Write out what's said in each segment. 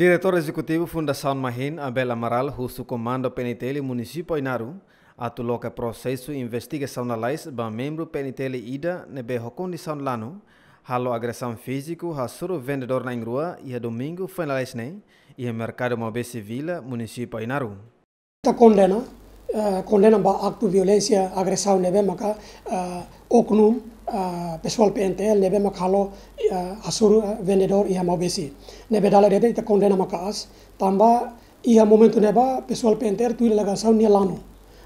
Diretor Executivo Fundação Mahim, Abel Amaral, russo comando PNTL município Inaru, atuloca processo investigação na leis ba membro PNTL Ida nebe condição lano, halo agressão físico ha suru vendedor na ingrua e domingo foi na leis nem, e mercado mobese civil, município Inaru. Ta condena, uh, condena ba acto violência agressão nebe maka uh, oknum Ah, pessoal PNTL nebe makalo asur ah, ah, vendedor iha mau besi nebe dala dede ita kondena nama kaas tamba iha momentu neba pessoal PNTL tuile laga sau nia lano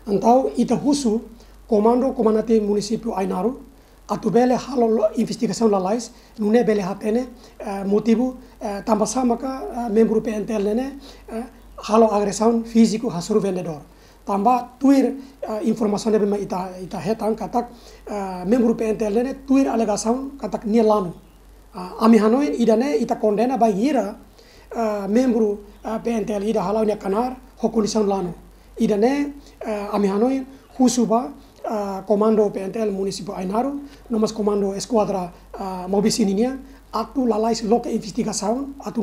antau ita husu komando komanati munisipio ainaru atu bele halo investigação lalais nune bele hatene motivo tamba samaka membro PNTL nene halo agressão fisiku hasuru vendedor Tambah tuir information eh, informasinya memang ita ita tang katak eh, membru PNTL ini tuir allegation katak nielanu uh, eh, ami hanoi idane ita kondena ba uh, memburu uh, entel ida halau ne kanar hokunisan lanu idane ami hanoi husuba komando PNTL munisipal Ainaru, nomas komando eskuadra uh, mobisininia, Atu lalais loca investigação, atu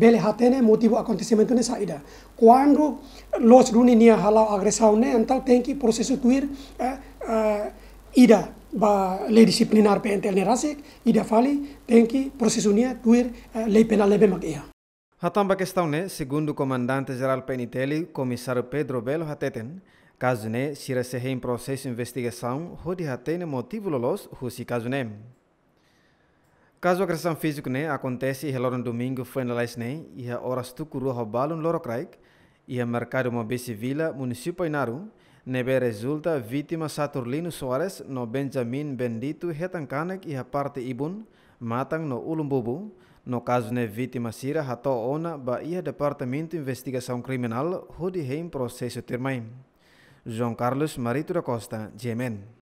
bele hatene motivo acontecimento ne saída. Quando los runi nia halau agressão ne, então tem que processo tuir eh, eh, ida ba lei disciplinar PNTL ne ida fali tem que processo nia tuir eh, lei penal lebe magia ia. Hatamba questão né, segundo o comandante geral Penitelli, comissário Pedro Belo Hateten, caso ne, se em processo de investigação, rodi hatene motivo lolos, rusi caso ne. Caso agressão física né, acontece e no domingo foi na lais né, e a horas tu curua roubalo no loro craik, e a mercado uma besi vila município inaru, nebe resulta vítima Saturnino Soares no Benjamin Bendito hetankanek e a parte ibun, matang no ulumbubu, no caso ne vítima sira hato ona ba ia departamento investigação criminal hudi heim processo termain. João Carlos Marito da Costa, GMN.